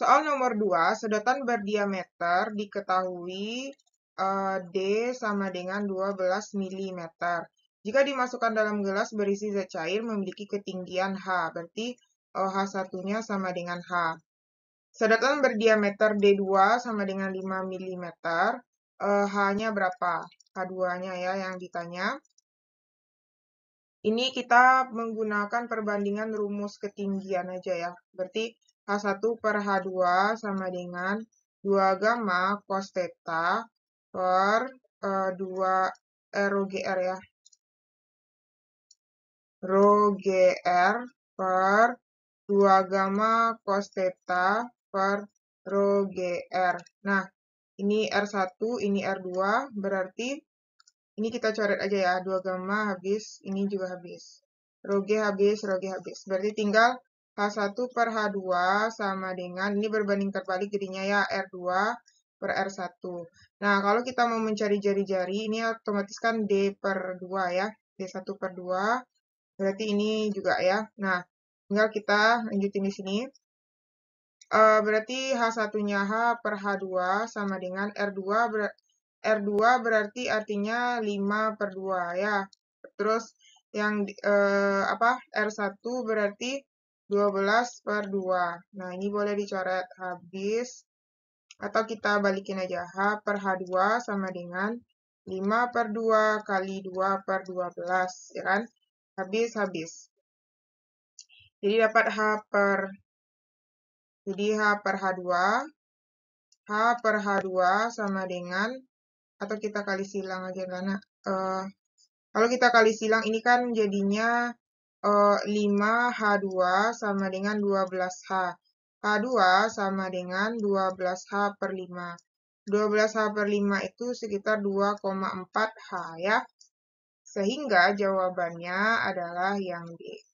Soal nomor 2, sedotan berdiameter diketahui uh, D sama dengan 12 mm. Jika dimasukkan dalam gelas berisi zat cair memiliki ketinggian H, berarti uh, eh, H1-nya sama dengan H. Sedotan berdiameter D2 sama dengan 5 mm, uh, H-nya berapa? H2-nya ya yang ditanya. Ini kita menggunakan perbandingan rumus ketinggian aja ya. Berarti H1 per H2 sama dengan 2 gamma cos theta per e, eh, 2 eh, rho GR ya. Rho GR per 2 gamma cos theta per rho GR. Nah, ini R1, ini R2, berarti ini kita coret aja ya, 2 gamma habis, ini juga habis. Rho G habis, Rho G habis. Berarti tinggal H1 per H2 sama dengan, ini berbanding terbalik jadinya ya R2 per R1. Nah, kalau kita mau mencari jari-jari, ini otomatis kan D per 2 ya. D1 per 2, berarti ini juga ya. Nah, tinggal kita lanjutin di sini. Uh, berarti H1-nya H per H2 sama dengan R2 R2 berarti artinya 5 per 2 ya. Terus yang eh, apa R1 berarti 12 per 2. Nah ini boleh dicoret habis atau kita balikin aja H per H2 sama dengan 5 per 2 kali 2 per 12 ya kan. Habis-habis. Jadi dapat H per jadi H per H2 H per H2 sama dengan atau kita kali silang aja karena uh, kalau kita kali silang ini kan jadinya uh, eh, 5H2 sama dengan 12H. H2 sama dengan 12H per 5. 12H per 5 itu sekitar 2,4H ya. Sehingga jawabannya adalah yang D.